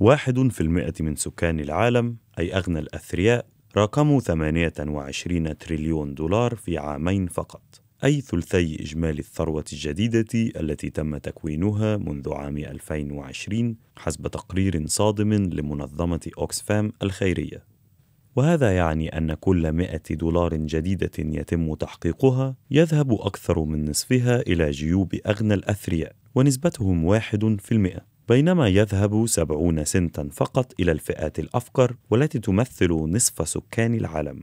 واحد في المئة من سكان العالم أي أغنى الأثرياء راكموا 28 تريليون دولار في عامين فقط أي ثلثي إجمالي الثروة الجديدة التي تم تكوينها منذ عام 2020 حسب تقرير صادم لمنظمة أوكسفام الخيرية وهذا يعني أن كل 100 دولار جديدة يتم تحقيقها يذهب أكثر من نصفها إلى جيوب أغنى الأثرياء ونسبتهم واحد في المئة بينما يذهب 70 سنتا فقط إلى الفئات الأفقر والتي تمثل نصف سكان العالم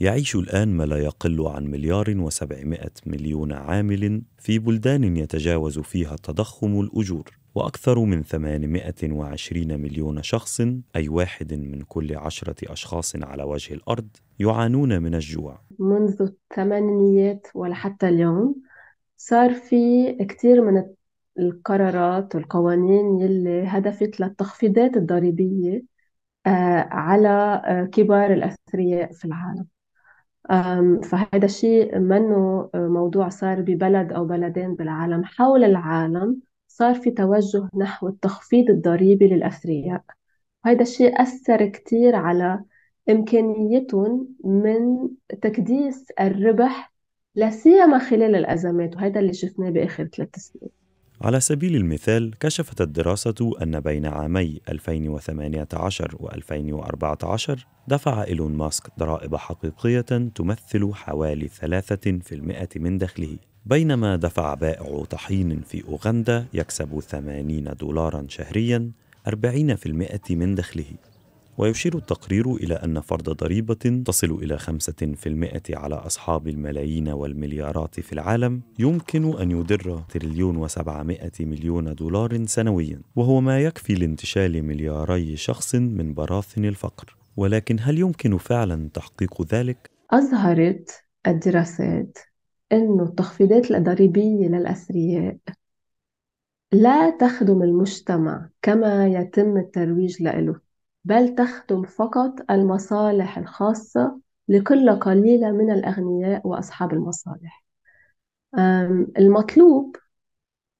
يعيش الآن ما لا يقل عن مليار وسبعمائة مليون عامل في بلدان يتجاوز فيها التضخم الأجور وأكثر من 820 مليون شخص أي واحد من كل عشرة أشخاص على وجه الأرض يعانون من الجوع منذ الثمانينيات ولحتى اليوم صار في كثير من القرارات والقوانين يلي هدفت للتخفيضات الضريبية آه، على آه، كبار الأثرياء في العالم فهذا الشيء منه آه، موضوع صار ببلد أو بلدين بالعالم حول العالم صار في توجه نحو التخفيض الضريبي للأثرياء وهذا الشيء أثر كتير على إمكانيتهم من تكديس الربح لا سيما خلال الأزمات وهذا اللي شفناه بآخر ثلاث سنين على سبيل المثال كشفت الدراسة أن بين عامي 2018 و 2014 دفع إيلون ماسك ضرائب حقيقية تمثل حوالي 3% من دخله بينما دفع بائع طحين في أوغندا يكسب 80 دولارا شهريا 40% من دخله ويشير التقرير إلى أن فرض ضريبة تصل إلى 5% على أصحاب الملايين والمليارات في العالم يمكن أن يضر تريليون و700 مليون دولار سنويا وهو ما يكفي لانتشال ملياري شخص من براثن الفقر ولكن هل يمكن فعلا تحقيق ذلك؟ أظهرت الدراسات أن التخفيضات الضريبية للأثرياء لا تخدم المجتمع كما يتم الترويج له بل تخدم فقط المصالح الخاصة لقلة قليلة من الأغنياء وأصحاب المصالح المطلوب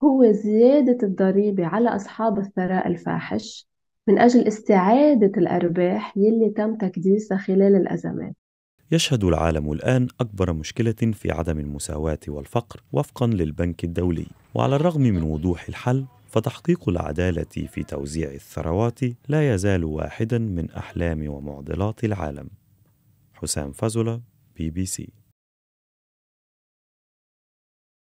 هو زيادة الضريبة على أصحاب الثراء الفاحش من أجل استعادة الأرباح يلي تم تكديسها خلال الأزمات يشهد العالم الآن أكبر مشكلة في عدم المساواة والفقر وفقا للبنك الدولي وعلى الرغم من وضوح الحل فتحقيق العداله في توزيع الثروات لا يزال واحدا من احلام ومعضلات العالم حسام فازولا بي بي سي